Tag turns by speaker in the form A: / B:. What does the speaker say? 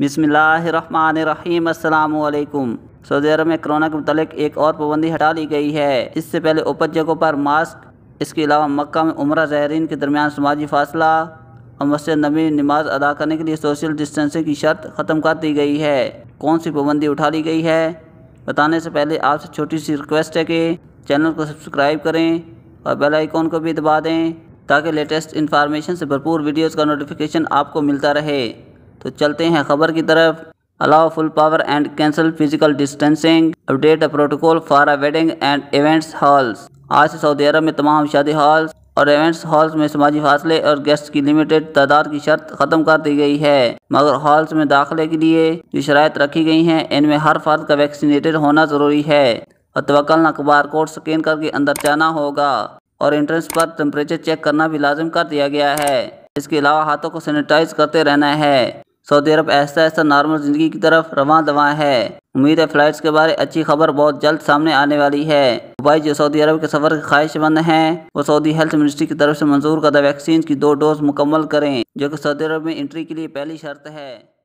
A: बिसमीम सऊदी अरब में कोरोना के मतलब एक और पाबंदी हटा ली गई है इससे पहले उपज जगहों पर मास्क इसके अलावा मक्का में उम्र जहरीन के दरमियान समाजी फासला और मस्जिद नबी नमाज अदा करने के लिए सोशल डिस्टेंसिंग की शर्त ख़त्म कर दी गई है कौन सी पाबंदी उठा ली गई है बताने से पहले आपसे छोटी सी रिक्वेस्ट है कि चैनल को सब्सक्राइब करें और बेल आइकॉन को भी दबा दें ताकि लेटेस्ट इन्फॉर्मेशन से भरपूर वीडियोस का नोटिफिकेशन आपको मिलता रहे तो चलते हैं खबर की तरफ allow full power and cancel physical distancing update protocol for a wedding and events halls आज से सऊदी अरब में तमाम शादी हॉल्स और इवेंट्स हॉल्स में समाजी फासले और गेस्ट की लिमिटेड तादाद की शर्त खत्म कर दी गई है मगर हॉल्स में दाखिले के लिए जो शराय रखी गई हैं इनमें हर फर्द का वैक्सीनेटेड होना ज़रूरी है और तवक्ल अखबार कोड स्कैन करके अंदर जाना होगा और एंट्रेंस पर टम्परेचर चेक करना भी लाजम कर दिया गया है इसके अलावा हाथों को सैनिटाइज करते रहना है सऊदी अरब ऐसा ऐसा नॉर्मल ज़िंदगी की तरफ रवा दवा है उम्मीद है फ्लाइट्स के बारे अच्छी खबर बहुत जल्द सामने आने वाली है दुबई जो सऊदी अरब के सफर के ख्वाहिशमंद हैं वो सऊदी हेल्थ मिनिस्ट्री की तरफ से मंजूर करदा वैक्सीन की दो डोज मुकम्मल करें जो कि सऊदी अरब में एंट्री के लिए पहली शर्त है